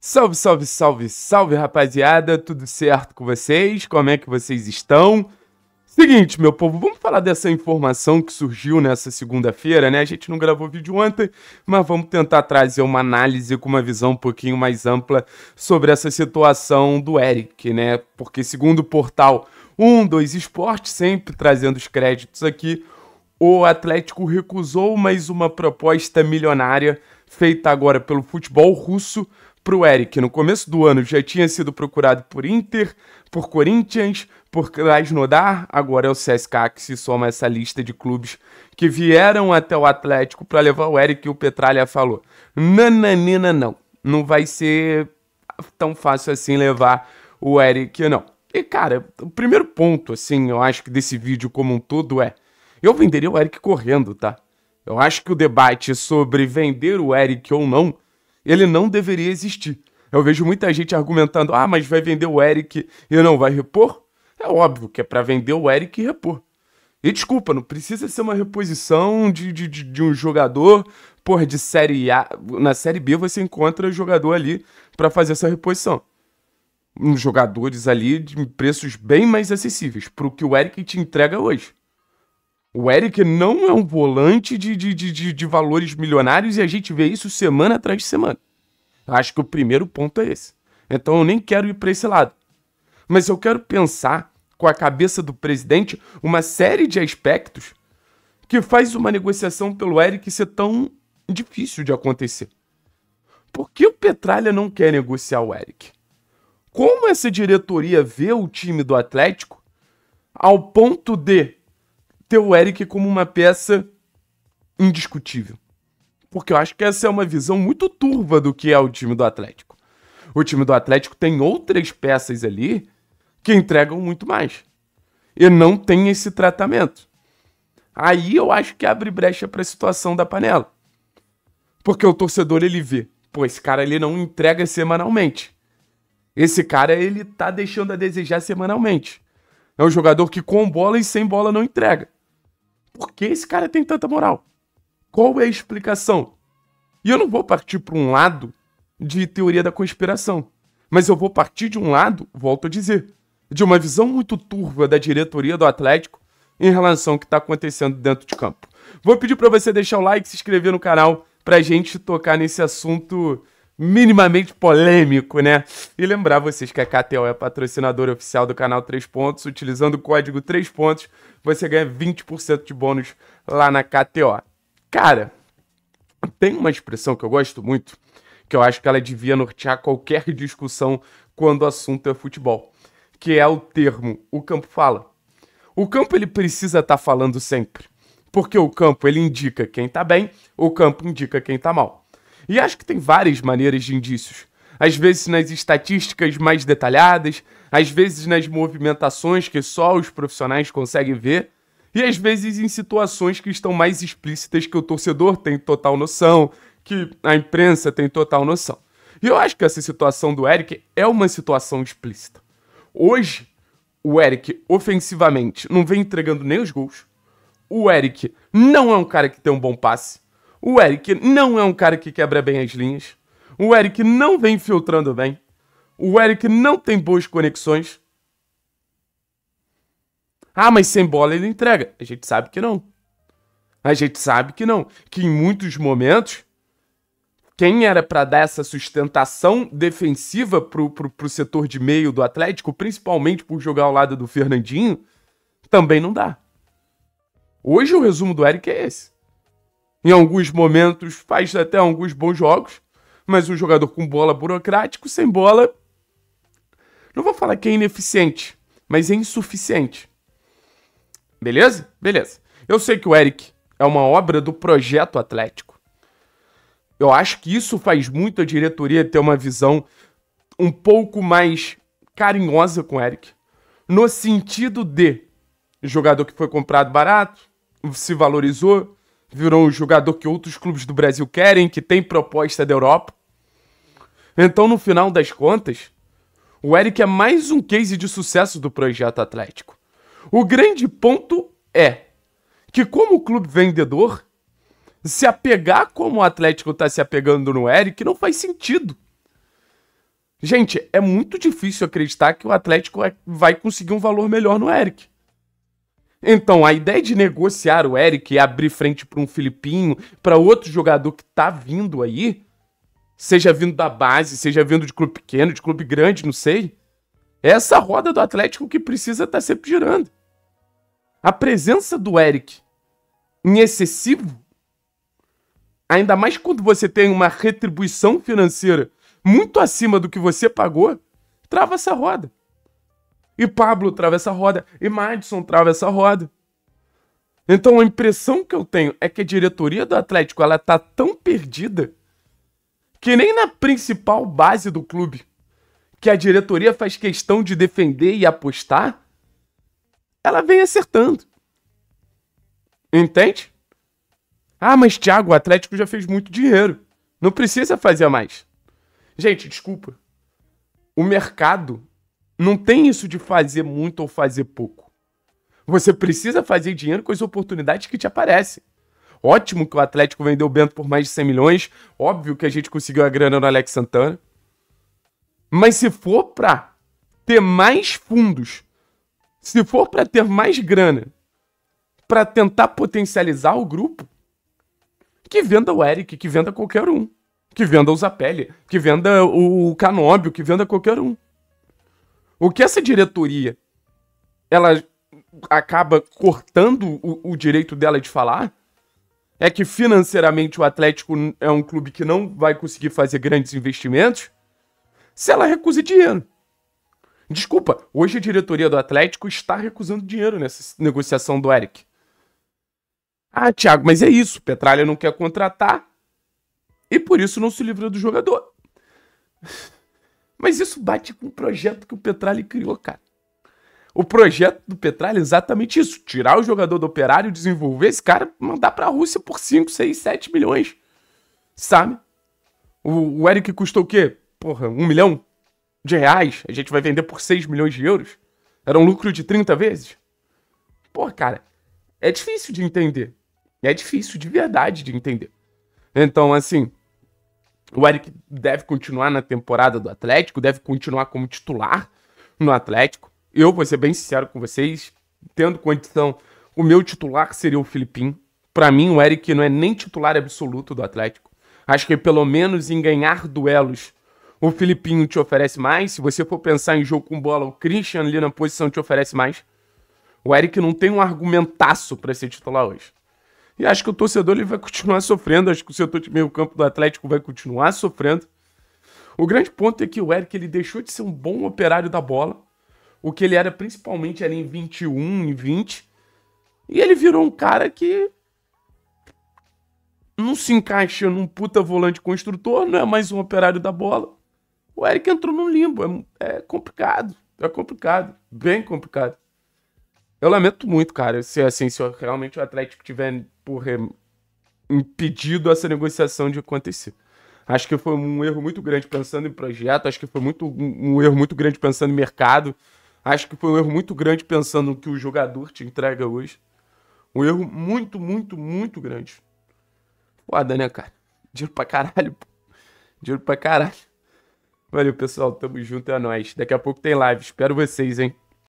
Salve, salve, salve, salve, rapaziada. Tudo certo com vocês? Como é que vocês estão? Seguinte, meu povo, vamos falar dessa informação que surgiu nessa segunda-feira, né? A gente não gravou vídeo ontem, mas vamos tentar trazer uma análise com uma visão um pouquinho mais ampla sobre essa situação do Eric, né? Porque segundo o portal 12 Esporte, sempre trazendo os créditos aqui, o Atlético recusou mais uma proposta milionária feita agora pelo futebol russo para o Eric no começo do ano já tinha sido procurado por Inter, por Corinthians, por Krasnodar, agora é o CSKA que se soma a essa lista de clubes que vieram até o Atlético para levar o Eric e o Petralha falou: "Nananina não, não vai ser tão fácil assim levar o Eric não". E cara, o primeiro ponto assim, eu acho que desse vídeo como um todo é: eu venderia o Eric correndo, tá? Eu acho que o debate sobre vender o Eric ou não ele não deveria existir. Eu vejo muita gente argumentando: ah, mas vai vender o Eric e não vai repor? É óbvio que é para vender o Eric e repor. E desculpa, não precisa ser uma reposição de, de, de, um jogador. por de série A. Na série B você encontra jogador ali para fazer essa reposição. Jogadores ali de preços bem mais acessíveis para o que o Eric te entrega hoje. O Eric não é um volante de, de, de, de, valores milionários e a gente vê isso semana atrás de semana. Acho que o primeiro ponto é esse. Então eu nem quero ir para esse lado. Mas eu quero pensar, com a cabeça do presidente, uma série de aspectos que faz uma negociação pelo Eric ser tão difícil de acontecer. Por que o Petralha não quer negociar o Eric? Como essa diretoria vê o time do Atlético ao ponto de ter o Eric como uma peça indiscutível. Porque eu acho que essa é uma visão muito turva do que é o time do Atlético. O time do Atlético tem outras peças ali que entregam muito mais. E não tem esse tratamento. Aí eu acho que abre brecha para a situação da panela. Porque o torcedor ele vê, pô, esse cara ele não entrega semanalmente. Esse cara ele tá deixando a desejar semanalmente. É um jogador que com bola e sem bola não entrega por que esse cara tem tanta moral? Qual é a explicação? E eu não vou partir para um lado de teoria da conspiração, mas eu vou partir de um lado, volto a dizer, de uma visão muito turva da diretoria do Atlético em relação ao que está acontecendo dentro de campo. Vou pedir para você deixar o like, se inscrever no canal para a gente tocar nesse assunto minimamente polêmico, né? E lembrar vocês que a KTO é patrocinadora oficial do canal 3 Pontos. Utilizando o código 3 Pontos, você ganha 20% de bônus lá na KTO. Cara, tem uma expressão que eu gosto muito, que eu acho que ela devia nortear qualquer discussão quando o assunto é futebol, que é o termo o campo fala. O campo ele precisa estar tá falando sempre, porque o campo ele indica quem tá bem, o campo indica quem tá mal. E acho que tem várias maneiras de indícios. Às vezes nas estatísticas mais detalhadas, às vezes nas movimentações que só os profissionais conseguem ver, e às vezes em situações que estão mais explícitas que o torcedor tem total noção, que a imprensa tem total noção. E eu acho que essa situação do Eric é uma situação explícita. Hoje, o Eric, ofensivamente, não vem entregando nem os gols. O Eric não é um cara que tem um bom passe. O Eric não é um cara que quebra bem as linhas. O Eric não vem filtrando bem. O Eric não tem boas conexões. Ah, mas sem bola ele entrega. A gente sabe que não. A gente sabe que não. Que em muitos momentos, quem era para dar essa sustentação defensiva pro, pro, pro setor de meio do Atlético, principalmente por jogar ao lado do Fernandinho, também não dá. Hoje o resumo do Eric é esse em alguns momentos faz até alguns bons jogos, mas um jogador com bola burocrático, sem bola, não vou falar que é ineficiente, mas é insuficiente. Beleza? Beleza. Eu sei que o Eric é uma obra do projeto Atlético. Eu acho que isso faz muito a diretoria ter uma visão um pouco mais carinhosa com o Eric. No sentido de jogador que foi comprado barato, se valorizou, virou um jogador que outros clubes do Brasil querem, que tem proposta da Europa. Então, no final das contas, o Eric é mais um case de sucesso do projeto Atlético. O grande ponto é que, como clube vendedor, se apegar como o Atlético está se apegando no Eric não faz sentido. Gente, é muito difícil acreditar que o Atlético é, vai conseguir um valor melhor no Eric. Então, a ideia de negociar o Eric e abrir frente para um Filipinho, para outro jogador que tá vindo aí, seja vindo da base, seja vindo de clube pequeno, de clube grande, não sei. É essa roda do Atlético que precisa estar tá sempre girando. A presença do Eric em excessivo, ainda mais quando você tem uma retribuição financeira muito acima do que você pagou, trava essa roda. E Pablo trava essa roda. E Madison trava essa roda. Então a impressão que eu tenho é que a diretoria do Atlético ela tá tão perdida que nem na principal base do clube, que a diretoria faz questão de defender e apostar, ela vem acertando. Entende? Ah, mas Thiago, o Atlético já fez muito dinheiro. Não precisa fazer mais. Gente, desculpa. O mercado não tem isso de fazer muito ou fazer pouco. Você precisa fazer dinheiro com as oportunidades que te aparecem. Ótimo que o Atlético vendeu o Bento por mais de 100 milhões. Óbvio que a gente conseguiu a grana no Alex Santana. Mas se for para ter mais fundos, se for para ter mais grana, para tentar potencializar o grupo, que venda o Eric, que venda qualquer um, que venda o Zapelli, que venda o Canóbio, que venda qualquer um. O que essa diretoria ela acaba cortando o, o direito dela de falar é que financeiramente o Atlético é um clube que não vai conseguir fazer grandes investimentos se ela recusa dinheiro. Desculpa, hoje a diretoria do Atlético está recusando dinheiro nessa negociação do Eric. Ah, Thiago, mas é isso. Petralha não quer contratar e por isso não se livra do jogador. Mas isso bate com o projeto que o Petralha criou, cara. O projeto do Petralha é exatamente isso: tirar o jogador do operário, desenvolver esse cara, mandar para a Rússia por 5, 6, 7 milhões. Sabe? O, o Eric custou o quê? Porra, um milhão de reais? A gente vai vender por 6 milhões de euros? Era um lucro de 30 vezes? Pô, cara, é difícil de entender. É difícil de verdade de entender. Então, assim, o Eric deve continuar na temporada do Atlético, deve continuar como titular no Atlético. Eu vou ser bem sincero com vocês, tendo condição, o meu titular seria o Filipim. Para mim, o Eric não é nem titular absoluto do Atlético. Acho que pelo menos em ganhar duelos, o Filipinho te oferece mais. Se você for pensar em jogo com bola, o Christian ali na posição te oferece mais. O Eric não tem um argumentaço para ser titular hoje. E acho que o torcedor ele vai continuar sofrendo, acho que o setor de meio campo do Atlético vai continuar sofrendo. O grande ponto é que o Eric ele deixou de ser um bom operário da bola, o que ele era principalmente era em 21 e 20, e ele virou um cara que não se encaixa num puta volante construtor, não é mais um operário da bola. O Eric entrou num limbo, é, é complicado, é complicado, bem complicado. Eu lamento muito, cara, se assim, se realmente o Atlético tiver por eh, impedido essa negociação de acontecer. Acho que foi um erro muito grande pensando em projeto, acho que foi muito, um erro muito grande pensando em mercado, acho que foi um erro muito grande pensando no que o jogador te entrega hoje. Um erro muito, muito, muito grande. Foda, né, cara? Dinheiro pra caralho, pô. Dinheiro pra caralho. Valeu, pessoal. Tamo junto, é nóis. Daqui a pouco tem live. Espero vocês, hein?